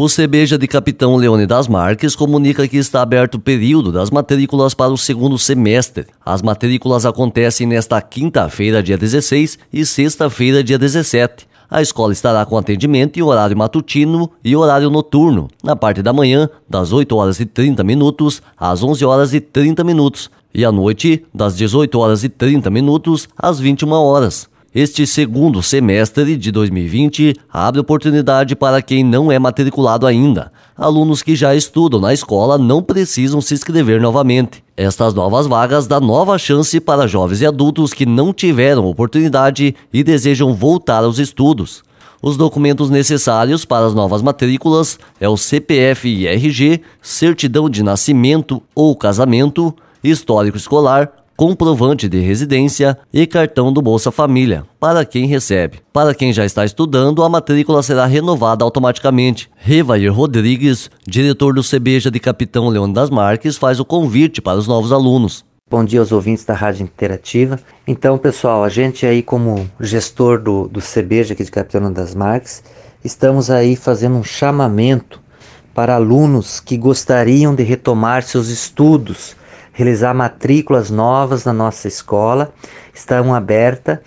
O CBJ de Capitão das Marques comunica que está aberto o período das matrículas para o segundo semestre. As matrículas acontecem nesta quinta-feira, dia 16 e sexta-feira, dia 17. A escola estará com atendimento em horário matutino e horário noturno, na parte da manhã, das 8 horas e 30 minutos às 11 horas e 30 minutos, e à noite, das 18 horas e 30 minutos às 21 horas. Este segundo semestre de 2020 abre oportunidade para quem não é matriculado ainda. Alunos que já estudam na escola não precisam se inscrever novamente. Estas novas vagas dão nova chance para jovens e adultos que não tiveram oportunidade e desejam voltar aos estudos. Os documentos necessários para as novas matrículas é o CPF e RG, certidão de nascimento ou casamento, histórico escolar, comprovante de residência e cartão do Bolsa Família para quem recebe. Para quem já está estudando, a matrícula será renovada automaticamente. Revair Rodrigues, diretor do CBEJA de Capitão Leão das Marques, faz o convite para os novos alunos. Bom dia aos ouvintes da Rádio Interativa. Então, pessoal, a gente aí como gestor do, do CBEJA aqui de Capitão das Marques, estamos aí fazendo um chamamento para alunos que gostariam de retomar seus estudos realizar matrículas novas na nossa escola. Estão abertas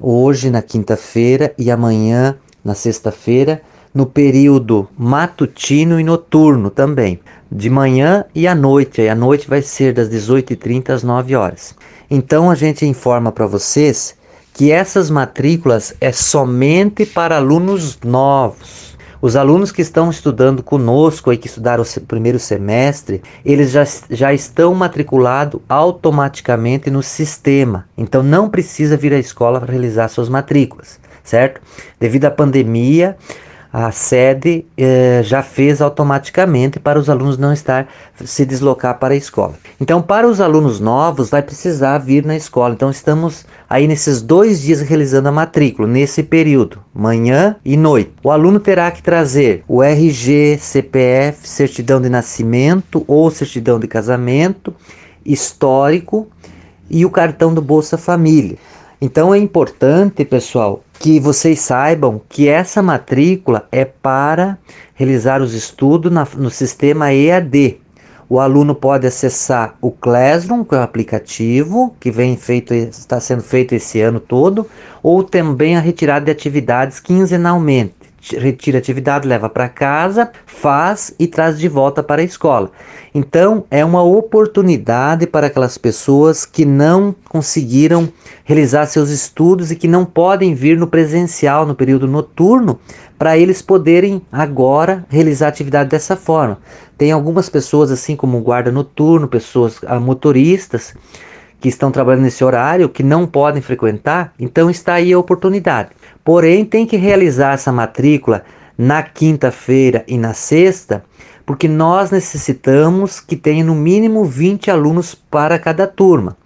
hoje na quinta-feira e amanhã na sexta-feira, no período matutino e noturno também, de manhã e à noite. E à noite vai ser das 18h30 às 9 horas. Então a gente informa para vocês que essas matrículas é somente para alunos novos. Os alunos que estão estudando conosco e que estudaram o primeiro semestre, eles já, já estão matriculados automaticamente no sistema. Então não precisa vir à escola para realizar suas matrículas, certo? Devido à pandemia, a sede eh, já fez automaticamente para os alunos não estar se deslocar para a escola. Então, para os alunos novos, vai precisar vir na escola. Então, estamos aí nesses dois dias realizando a matrícula, nesse período, manhã e noite. O aluno terá que trazer o RG, CPF, certidão de nascimento ou certidão de casamento, histórico e o cartão do Bolsa Família. Então é importante, pessoal, que vocês saibam que essa matrícula é para realizar os estudos na, no sistema EAD. O aluno pode acessar o Classroom, que é o aplicativo que vem feito, está sendo feito esse ano todo, ou também a retirada de atividades quinzenalmente retira a atividade, leva para casa, faz e traz de volta para a escola. Então, é uma oportunidade para aquelas pessoas que não conseguiram realizar seus estudos e que não podem vir no presencial, no período noturno, para eles poderem agora realizar a atividade dessa forma. Tem algumas pessoas, assim como guarda noturno, pessoas ah, motoristas, que estão trabalhando nesse horário, que não podem frequentar, então está aí a oportunidade. Porém, tem que realizar essa matrícula na quinta-feira e na sexta, porque nós necessitamos que tenha no mínimo 20 alunos para cada turma.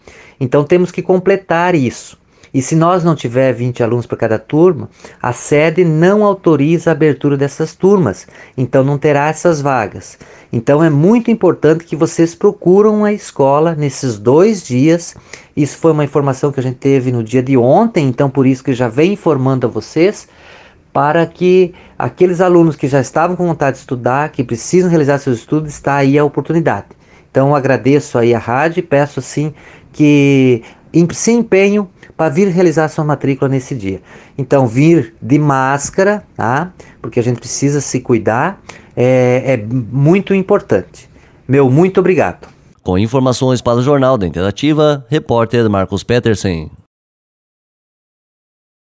Então temos que completar isso. E se nós não tiver 20 alunos para cada turma, a sede não autoriza a abertura dessas turmas, então não terá essas vagas. Então é muito importante que vocês procuram a escola nesses dois dias. Isso foi uma informação que a gente teve no dia de ontem, então por isso que já vem informando a vocês para que aqueles alunos que já estavam com vontade de estudar, que precisam realizar seus estudos, está aí a oportunidade. Então agradeço aí a rádio e peço assim que se empenho para vir realizar sua matrícula nesse dia. Então, vir de máscara, tá? porque a gente precisa se cuidar, é, é muito importante. Meu muito obrigado. Com informações para o Jornal da Interativa, repórter Marcos Petersen.